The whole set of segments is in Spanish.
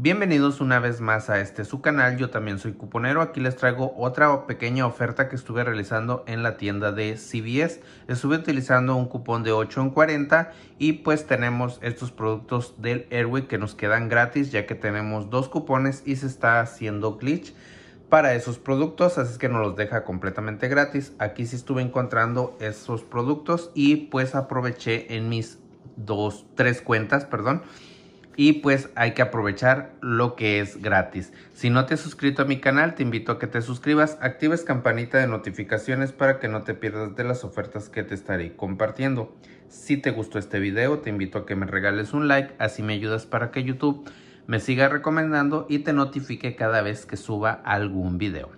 Bienvenidos una vez más a este su canal, yo también soy cuponero, aquí les traigo otra pequeña oferta que estuve realizando en la tienda de CBS, estuve utilizando un cupón de 8 en 40 y pues tenemos estos productos del Airway que nos quedan gratis ya que tenemos dos cupones y se está haciendo glitch para esos productos, así que nos los deja completamente gratis, aquí sí estuve encontrando esos productos y pues aproveché en mis dos, tres cuentas, perdón, y pues hay que aprovechar lo que es gratis. Si no te has suscrito a mi canal, te invito a que te suscribas, actives campanita de notificaciones para que no te pierdas de las ofertas que te estaré compartiendo. Si te gustó este video, te invito a que me regales un like, así me ayudas para que YouTube me siga recomendando y te notifique cada vez que suba algún video.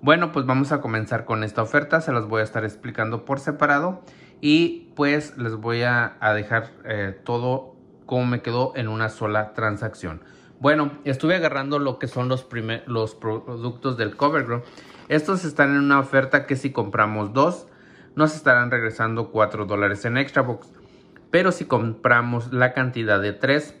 Bueno, pues vamos a comenzar con esta oferta, se las voy a estar explicando por separado y pues les voy a, dejar eh, todo Cómo me quedó en una sola transacción. Bueno, estuve agarrando lo que son los, los productos del CoverGirl. Estos están en una oferta que si compramos dos, nos estarán regresando 4 dólares en extra box. Pero si compramos la cantidad de 3,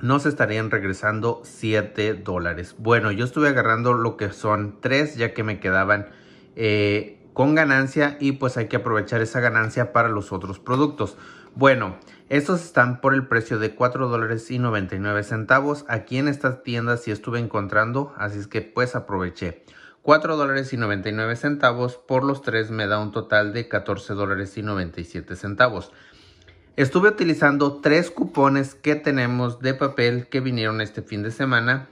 nos estarían regresando 7 dólares. Bueno, yo estuve agarrando lo que son 3 ya que me quedaban eh, con ganancia y pues hay que aprovechar esa ganancia para los otros productos. Bueno, estos están por el precio de 4 dólares y 99 centavos. Aquí en estas tiendas sí estuve encontrando, así es que pues aproveché. 4 dólares y 99 centavos por los tres me da un total de 14 dólares y 97 centavos. Estuve utilizando tres cupones que tenemos de papel que vinieron este fin de semana.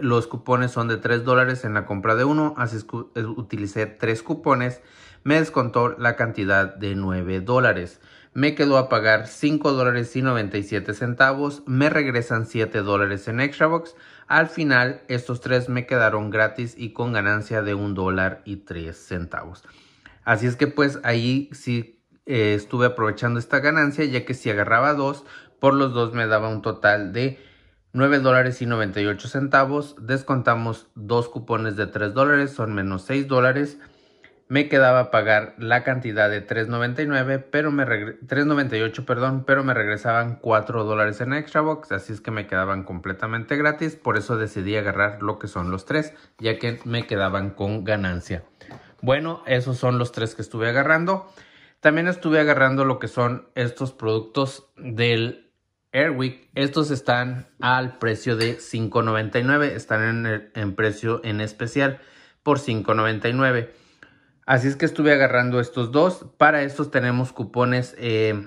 Los cupones son de 3 dólares en la compra de uno, así es que eh, utilicé tres cupones me descontó la cantidad de 9 dólares. Me quedó a pagar 5 dólares y 97 centavos, me regresan 7 dólares en Extra Box. Al final, estos tres me quedaron gratis y con ganancia de 1 dólar y 3 centavos. Así es que pues ahí sí eh, estuve aprovechando esta ganancia, ya que si agarraba 2, por los dos me daba un total de 9 dólares y 98 centavos. Descontamos 2 cupones de 3 dólares, son menos 6 dólares me quedaba pagar la cantidad de 3.99, pero me 3.98, perdón, pero me regresaban 4 dólares en extra box, así es que me quedaban completamente gratis, por eso decidí agarrar lo que son los tres, ya que me quedaban con ganancia. Bueno, esos son los tres que estuve agarrando. También estuve agarrando lo que son estos productos del Airwick. Estos están al precio de 5.99, están en, en precio en especial por 5.99. Así es que estuve agarrando estos dos. Para estos tenemos cupones eh,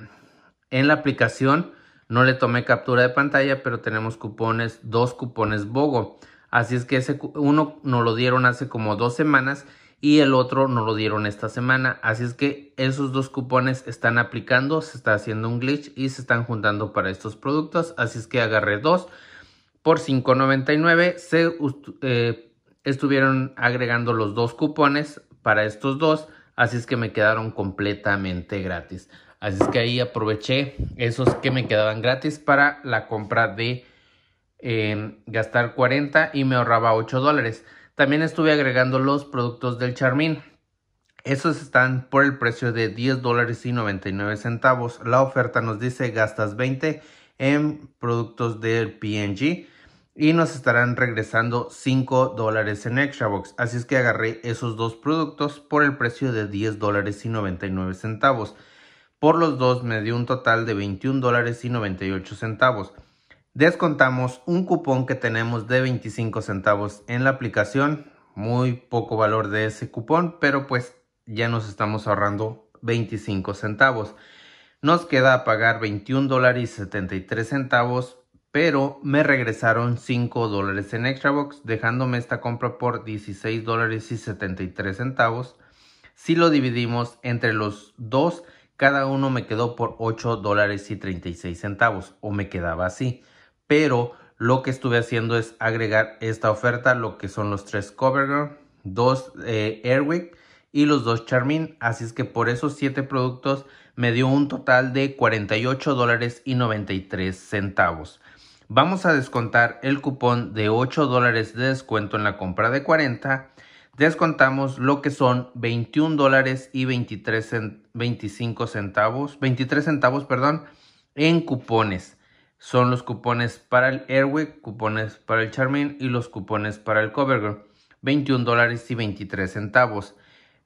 en la aplicación. No le tomé captura de pantalla, pero tenemos cupones, dos cupones BOGO. Así es que ese, uno nos lo dieron hace como dos semanas y el otro nos lo dieron esta semana. Así es que esos dos cupones están aplicando, se está haciendo un glitch y se están juntando para estos productos. Así es que agarré dos por $5.99. Se eh, estuvieron agregando los dos cupones para estos dos, así es que me quedaron completamente gratis. Así es que ahí aproveché esos que me quedaban gratis para la compra de em, gastar 40 y me ahorraba 8 dólares. También estuve agregando los productos del Charmin. Esos están por el precio de 10 dólares y 99 centavos. La oferta nos dice gastas 20 en productos del PNG y nos estarán regresando 5 dólares en Extrabox. Así es que agarré esos dos productos por el precio de 10 dólares y 99 centavos. Por los dos me dio un total de $21.98. dólares y 98 centavos. Descontamos un cupón que tenemos de 25 centavos en la aplicación. Muy poco valor de ese cupón, pero pues ya nos estamos ahorrando 25 centavos. Nos queda pagar $21.73. dólares y centavos pero me regresaron 5 dólares en Box, dejándome esta compra por 16 dólares y 73 centavos. Si lo dividimos entre los dos, cada uno me quedó por 8 dólares y 36 centavos, o me quedaba así. Pero lo que estuve haciendo es agregar esta oferta, lo que son los tres Covergirl, dos eh, Airwick y los dos Charmin. Así es que por esos 7 productos me dio un total de 48 dólares y 93 centavos. Vamos a descontar el cupón de 8 dólares de descuento en la compra de 40. Descontamos lo que son 21 dólares y 23 25 centavos, 23 centavos, perdón, en cupones. Son los cupones para el Airwick, cupones para el Charmin y los cupones para el Covergirl. 21 dólares y 23 centavos.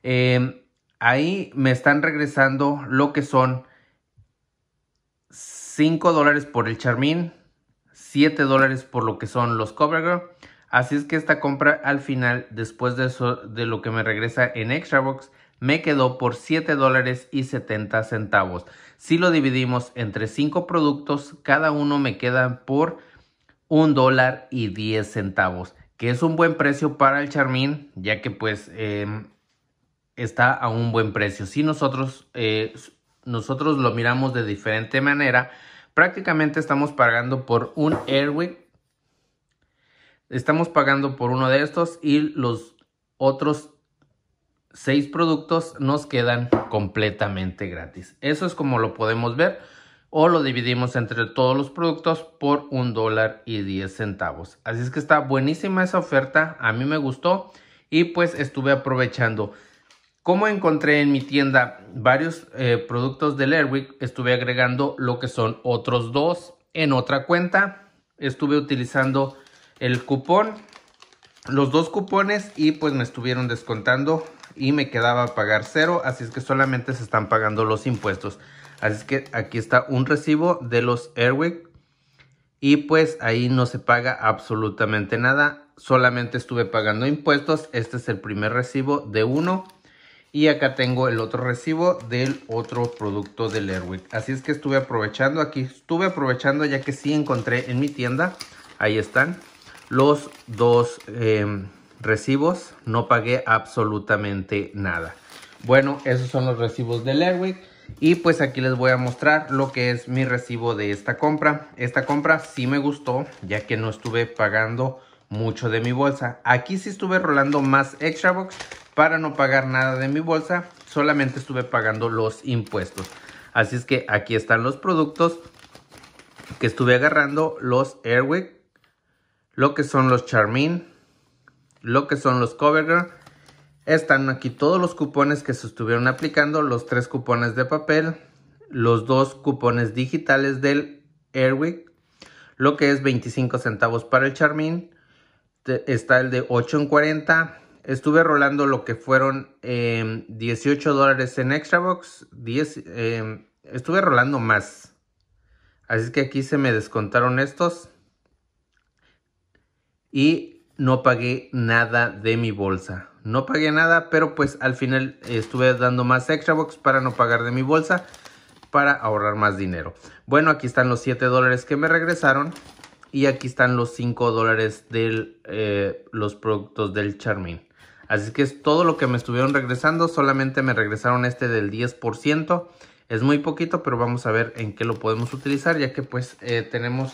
Em, ahí me están regresando lo que son 5 dólares por el Charmin, 7 dólares por lo que son los CoverGirl. Así es que esta compra al final, después de, eso, de lo que me regresa en Extrabox, me quedó por 7 dólares y 70 centavos. Si lo dividimos entre 5 productos, cada uno me queda por 1 dólar y 10 centavos, que es un buen precio para el Charmin, ya que pues em, está a un buen precio. Si nosotros, eh, nosotros lo miramos de diferente manera, prácticamente estamos pagando por un Airway, Estamos pagando por uno de estos y los otros seis productos nos quedan completamente gratis. Eso es como lo podemos ver o lo dividimos entre todos los productos por un dólar y 10 centavos. Así es que está buenísima esa oferta, a mí me gustó y pues estuve aprovechando. Como encontré en mi tienda varios eh, productos de Lerwick, estuve agregando lo que son otros dos en otra cuenta. Estuve utilizando el cupón, los dos cupones y pues me estuvieron descontando y me quedaba pagar cero. Así es que solamente se están pagando los impuestos. Así es que aquí está un recibo de los Airwick y pues ahí no se paga absolutamente nada. Solamente estuve pagando impuestos. Este es el primer recibo de uno y acá tengo el otro recibo del otro producto de Lerwick. Así es que estuve aprovechando aquí. Estuve aprovechando ya que sí encontré en mi tienda. Ahí están. Los dos em, recibos. No pagué absolutamente nada. Bueno, esos son los recibos de Lerwick. Y pues aquí les voy a mostrar lo que es mi recibo de esta compra. Esta compra sí me gustó ya que no estuve pagando mucho de mi bolsa. Aquí sí estuve rolando más extra box para no pagar nada de mi bolsa, solamente estuve pagando los impuestos. Así es que aquí están los productos que estuve agarrando, los Airwick, lo que son los Charmin, lo que son los Covergirl. Están aquí todos los cupones que se estuvieron aplicando, los tres cupones de papel, los dos cupones digitales del Airwick, lo que es 25 centavos para el Charmin, está el de 8 en 40, Estuve rolando lo que fueron 18 em, dólares en Extrabox. Em, estuve rolando más. Así que aquí se me descontaron estos. Y no pagué nada de mi bolsa. No pagué nada, pero pues al final estuve dando más Box para no pagar de mi bolsa. Para ahorrar más dinero. Bueno, aquí están los 7 dólares que me regresaron. Y aquí están los 5 dólares de eh, los productos del Charmin. Así que es todo lo que me estuvieron regresando. Solamente me regresaron este del 10%. Es muy poquito, pero vamos a ver en qué lo podemos utilizar. Ya que pues eh, tenemos...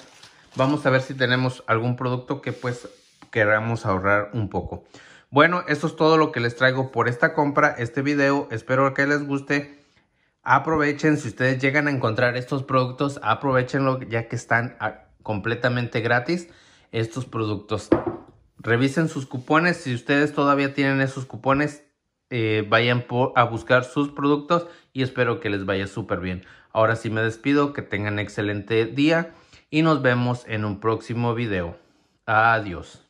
Vamos a ver si tenemos algún producto que pues queramos ahorrar un poco. Bueno, eso es todo lo que les traigo por esta compra, este video. Espero que les guste. Aprovechen, si ustedes llegan a encontrar estos productos, aprovechenlo ya que están ah, completamente gratis estos productos. Revisen sus cupones. Si ustedes todavía tienen esos cupones, eh, vayan a buscar sus productos y espero que les vaya súper bien. Ahora sí me despido, que tengan excelente día y nos vemos en un próximo video. Adiós.